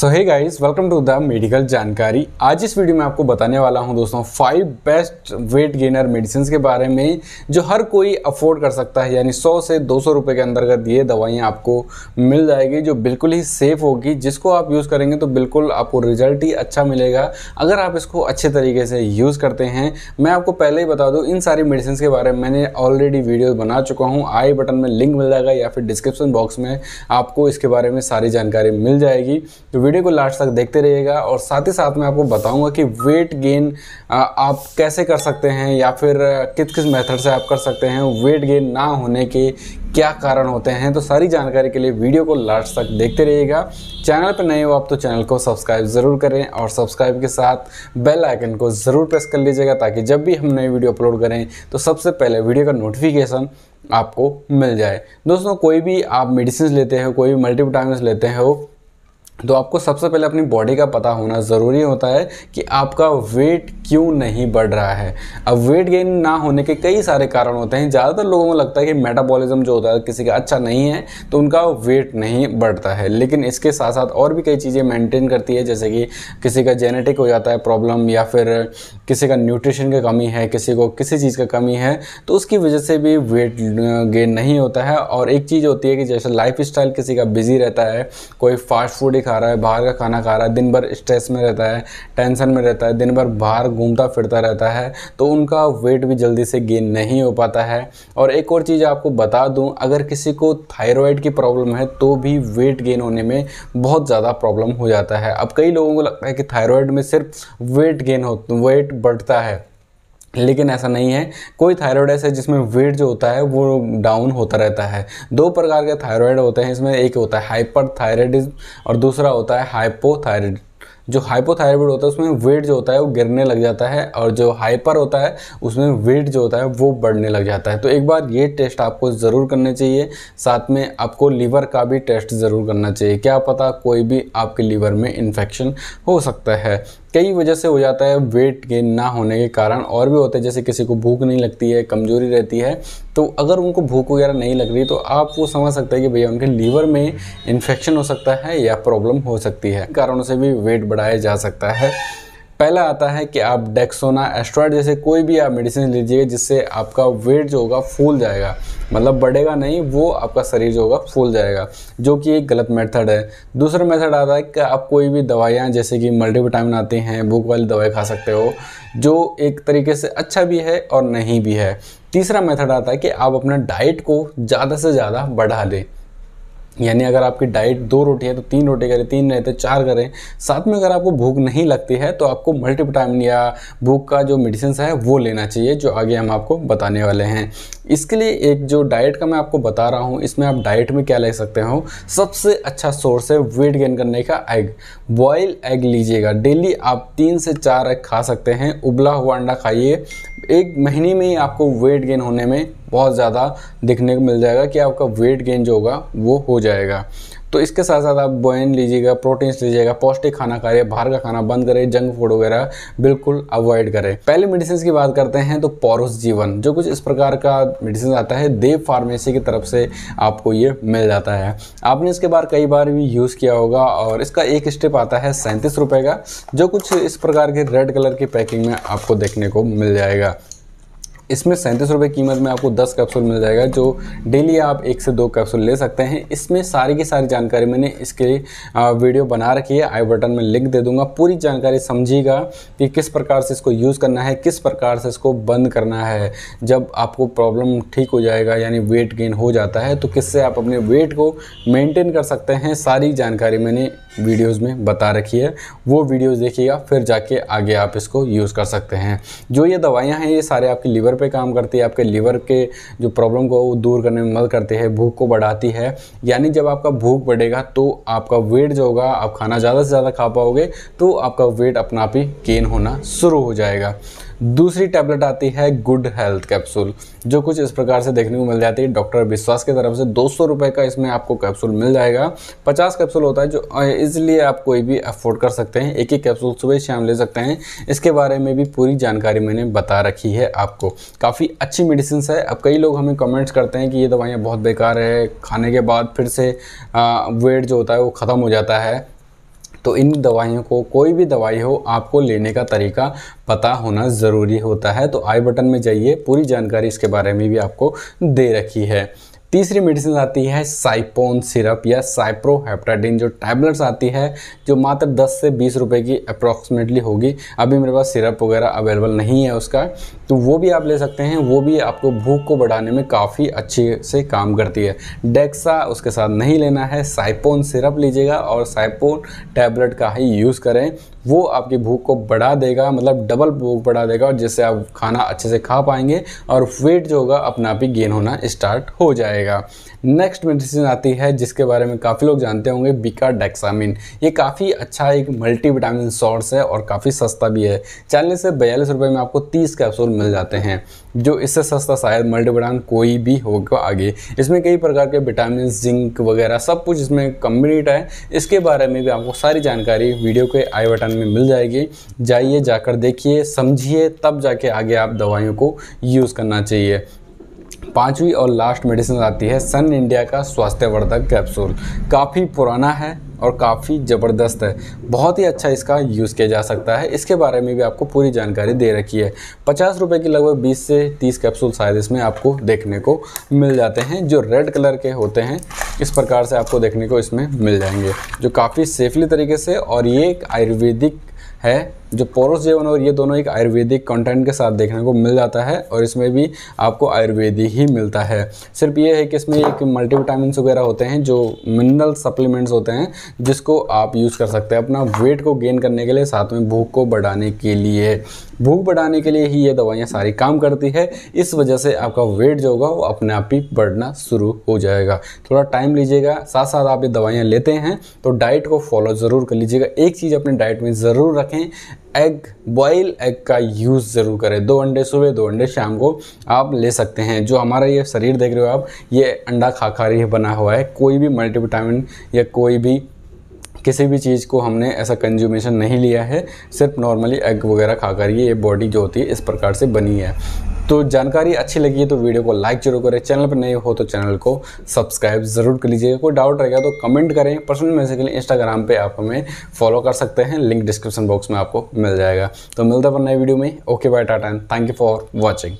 so hey guys welcome to the medical जानकारी आज इस वीडियो में आपको बताने वाला हूं दोस्तों five best weight gainer medicine के बारे में जो हर कोई अफोर्ड कर सकता है यानी 100 से 200 रुपए के अंदर अगर ये दवाइयां आपको मिल जाएगी जो बिल्कुल ही सेफ़ होगी जिसको आप यूज़ करेंगे तो बिल्कुल आपको रिजल्ट ही अच्छा मिलेगा अगर आप इसको अच्छे तरीके से यूज़ करते हैं मैं आपको पहले ही बता दूँ इन सारी मेडिसिन के बारे में मैंने ऑलरेडी वीडियो बना चुका हूँ आई बटन में लिंक मिल जाएगा या फिर डिस्क्रिप्शन बॉक्स में आपको इसके बारे में सारी जानकारी मिल जाएगी तो वीडियो को लास्ट तक देखते रहिएगा और साथ ही साथ मैं आपको बताऊंगा कि वेट गेन आप कैसे कर सकते हैं या फिर किस किस मेथड से आप कर सकते हैं वेट गेन ना होने के क्या कारण होते हैं तो सारी जानकारी के लिए वीडियो को लास्ट तक देखते रहिएगा चैनल पर नए हो आप तो चैनल को सब्सक्राइब ज़रूर करें और सब्सक्राइब के साथ बेल आइकन को ज़रूर प्रेस कर लीजिएगा ताकि जब भी हम नई वीडियो अपलोड करें तो सबसे पहले वीडियो का नोटिफिकेशन आपको मिल जाए दोस्तों कोई भी आप मेडिसिन लेते हो कोई भी मल्टीविटामिन लेते हो तो आपको सबसे पहले अपनी बॉडी का पता होना ज़रूरी होता है कि आपका वेट क्यों नहीं बढ़ रहा है अब वेट गेन ना होने के कई सारे कारण होते हैं ज़्यादातर लोगों को लगता है कि मेटाबॉलिज्म जो होता है किसी का अच्छा नहीं है तो उनका वेट नहीं बढ़ता है लेकिन इसके साथ साथ और भी कई चीज़ें मेंटेन करती है जैसे कि किसी का जेनेटिक हो जाता है प्रॉब्लम या फिर किसी का न्यूट्रिशन की कमी है किसी को किसी चीज़ का कमी है तो उसकी वजह से भी वेट गेन नहीं होता है और एक चीज़ होती है कि जैसे लाइफ किसी का बिज़ी रहता है कोई फास्ट फूड ही खा रहा है बाहर का खाना खा रहा है दिन भर स्ट्रेस में रहता है टेंशन में रहता है दिन भर बाहर घूमता फिरता रहता है तो उनका वेट भी जल्दी से गेन नहीं हो पाता है और एक और चीज़ आपको बता दूँ अगर किसी को थायराइड की प्रॉब्लम है तो भी वेट गेन होने में बहुत ज़्यादा प्रॉब्लम हो जाता है अब कई लोगों को लगता है कि थायरॉयड में सिर्फ वेट गेन हो वेट बढ़ता है लेकिन ऐसा नहीं है कोई थायराइड ऐसा जिसमें वेट जो होता है वो डाउन होता रहता है दो प्रकार के थायराइड होते हैं इसमें एक होता है हाइपर और दूसरा होता है हाइपोथायराइड जो हाइपोथायराइड होता है उसमें वेट जो होता है वो गिरने लग जाता है और जो हाइपर होता है उसमें वेट जो होता है वो बढ़ने लग जाता है तो एक बार ये टेस्ट आपको ज़रूर करने चाहिए साथ में आपको लीवर का भी टेस्ट ज़रूर करना चाहिए क्या पता कोई भी आपके लीवर में इन्फेक्शन हो सकता है कई वजह से हो जाता है वेट गेन ना होने के कारण और भी होते हैं जैसे किसी को भूख नहीं लगती है कमज़ोरी रहती है तो अगर उनको भूख वगैरह नहीं लग रही तो आप वो समझ सकते हैं कि भैया उनके लीवर में इन्फेक्शन हो सकता है या प्रॉब्लम हो सकती है कारणों से भी वेट बढ़ाया जा सकता है पहला आता है कि आप डेक्सोना एस्ट्रॉयड जैसे कोई भी आप मेडिसिन लीजिए जिससे आपका वेट जो होगा फूल जाएगा मतलब बढ़ेगा नहीं वो आपका शरीर जो होगा फूल जाएगा जो कि एक गलत मेथड है दूसरा मेथड आता है कि आप कोई भी दवाइयाँ जैसे कि मल्टीविटामिन आती हैं भूख वाली दवाई खा सकते हो जो एक तरीके से अच्छा भी है और नहीं भी है तीसरा मेथड आता है कि आप अपना डाइट को ज़्यादा से ज़्यादा बढ़ा दें यानी अगर आपकी डाइट दो रोटी है तो तीन रोटी करें तीन नहीं तो चार करें साथ में अगर आपको भूख नहीं लगती है तो आपको मल्टीविटामिन या भूख का जो मेडिसिन है वो लेना चाहिए जो आगे हम आपको बताने वाले हैं इसके लिए एक जो डाइट का मैं आपको बता रहा हूँ इसमें आप डाइट में क्या ले सकते हो सबसे अच्छा सोर्स है वेट गेन करने का एग बॉयल एग लीजिएगा डेली आप तीन से चार एग खा सकते हैं उबला हुआ अंडा खाइए एक महीने में ही आपको वेट गेन होने में बहुत ज़्यादा दिखने को मिल जाएगा कि आपका वेट गेन जो होगा वो हो जाएगा तो इसके साथ साथ आप बोइन लीजिएगा प्रोटीन्स लीजिएगा पौष्टिक खाना खाइए बाहर का खाना बंद करें जंक फूड वगैरह बिल्कुल अवॉइड करें पहले मेडिसिन की बात करते हैं तो पौरुष जीवन जो कुछ इस प्रकार का मेडिसिन आता है देव फार्मेसी की तरफ से आपको ये मिल जाता है आपने इसके बार कई बार भी यूज़ किया होगा और इसका एक स्टेप आता है सैंतीस रुपये का जो कुछ इस प्रकार के रेड कलर की पैकिंग में आपको देखने को मिल जाएगा इसमें सैंतीस रुपये कीमत में आपको 10 कैप्सूल मिल जाएगा जो डेली आप एक से दो कैप्सूल ले सकते हैं इसमें सारी की सारी जानकारी मैंने इसके वीडियो बना रखी है आई बटन में लिंक दे दूंगा पूरी जानकारी समझिएगा कि किस प्रकार से इसको यूज़ करना है किस प्रकार से इसको बंद करना है जब आपको प्रॉब्लम ठीक हो जाएगा यानी वेट गेन हो जाता है तो किससे आप अपने वेट को मेनटेन कर सकते हैं सारी जानकारी मैंने वीडियोस में बता रखी है वो वीडियोस देखिएगा फिर जाके आगे आप इसको यूज़ कर सकते हैं जो ये दवाइयाँ हैं ये सारे आपके लीवर पे काम करती है आपके लीवर के जो प्रॉब्लम को वो दूर करने में मदद करती है भूख को बढ़ाती है यानी जब आपका भूख बढ़ेगा तो आपका वेट जो होगा आप खाना ज़्यादा से ज़्यादा खा पाओगे तो आपका वेट अपना आप ही गेन होना शुरू हो जाएगा दूसरी टैबलेट आती है गुड हेल्थ कैप्सूल जो कुछ इस प्रकार से देखने को मिल जाती है डॉक्टर विश्वास की तरफ से दो सौ का इसमें आपको कैप्सूल मिल जाएगा पचास कैप्सूल होता है जो इसलिए आप कोई भी अफोर्ड कर सकते हैं एक एक कैप्सूल सुबह शाम ले सकते हैं इसके बारे में भी पूरी जानकारी मैंने बता रखी है आपको काफ़ी अच्छी मेडिसिन है अब कई लोग हमें कमेंट्स करते हैं कि ये दवाइयाँ बहुत बेकार है खाने के बाद फिर से वेट जो होता है वो ख़त्म हो जाता है तो इन दवाइयों को कोई भी दवाई हो आपको लेने का तरीका पता होना ज़रूरी होता है तो आई बटन में जाइए पूरी जानकारी इसके बारे में भी आपको दे रखी है तीसरी मेडिसिन आती है साइपोन सिरप या साइप्रोहेप्टाडिन जो टैबलेट्स आती है जो मात्र 10 से 20 रुपए की अप्रॉक्सीमेटली होगी अभी मेरे पास सिरप वगैरह अवेलेबल नहीं है उसका तो वो भी आप ले सकते हैं वो भी आपको भूख को बढ़ाने में काफ़ी अच्छे से काम करती है डेक्सा उसके साथ नहीं लेना है साइपोन सिरप लीजिएगा और साइपोन टैबलेट का ही यूज़ करें वो आपकी भूख को बढ़ा देगा मतलब डबल भूख बढ़ा देगा और जिससे आप खाना अच्छे से खा पाएंगे और वेट जो होगा अपना आप ही गेन होना स्टार्ट हो जाएगा नेक्स्ट मेडिसिन आती है जिसके बारे में काफ़ी लोग जानते होंगे बिका डेक्सामिन ये काफ़ी अच्छा एक मल्टी विटामिन सोर्स है और काफ़ी सस्ता भी है चालीस से बयालीस रुपये में आपको तीस कैप्सूल मिल जाते हैं जो इससे सस्ता शायद मल्टीविटामिन कोई भी होगा आगे इसमें कई प्रकार के विटामिन जिंक वगैरह सब कुछ इसमें कम्बिनेट है इसके बारे में भी आपको सारी जानकारी वीडियो के आई बटन में मिल जाएगी जाइए जाकर देखिए समझिए तब जाके आगे आप दवाइयों को यूज़ करना चाहिए पांचवी और लास्ट मेडिसिन आती है सन इंडिया का स्वास्थ्यवर्धक कैप्सूल काफ़ी पुराना है और काफ़ी ज़बरदस्त है बहुत ही अच्छा इसका यूज़ किया जा सकता है इसके बारे में भी आपको पूरी जानकारी दे रखी है पचास रुपये की लगभग बीस से तीस कैप्सूल शायद इसमें आपको देखने को मिल जाते हैं जो रेड कलर के होते हैं इस प्रकार से आपको देखने को इसमें मिल जाएंगे जो काफ़ी सेफली तरीके से और ये एक आयुर्वेदिक है जो पोरस जीवन और ये दोनों एक आयुर्वेदिक कंटेंट के साथ देखने को मिल जाता है और इसमें भी आपको आयुर्वेदिक ही मिलता है सिर्फ ये है कि इसमें एक मल्टीविटामस वगैरह होते हैं जो मिनरल सप्लीमेंट्स होते हैं जिसको आप यूज़ कर सकते हैं अपना वेट को गेन करने के लिए साथ में भूख को बढ़ाने के लिए भूख बढ़ाने के लिए ही ये दवाइयाँ सारी काम करती है इस वजह से आपका वेट जो होगा वो अपने आप ही बढ़ना शुरू हो जाएगा थोड़ा टाइम लीजिएगा साथ साथ आप ये दवाइयाँ लेते हैं तो डाइट को फॉलो ज़रूर कर लीजिएगा एक चीज़ अपने डाइट में ज़रूर रखें एग बॉयल एग का यूज़ ज़रूर करें दो अंडे सुबह दो अंडे शाम को आप ले सकते हैं जो हमारा ये शरीर देख रहे हो आप ये अंडा खा खा ही बना हुआ है कोई भी मल्टीविटामिन या कोई भी किसी भी चीज़ को हमने ऐसा कंज्यूमेशन नहीं लिया है सिर्फ नॉर्मली एग वगैरह खा कर ये बॉडी जो होती है इस प्रकार से बनी है तो जानकारी अच्छी लगी है तो वीडियो को लाइक जरूर करें चैनल पर नए हो तो चैनल को सब्सक्राइब जरूर कर लीजिएगा कोई डाउट रहेगा तो कमेंट करें पर्सनल मैसेज के लिए इंस्टाग्राम पर आप हमें फॉलो कर सकते हैं लिंक डिस्क्रिप्शन बॉक्स में आपको मिल जाएगा तो मिलता है नए वीडियो में okay bye tata thank you for watching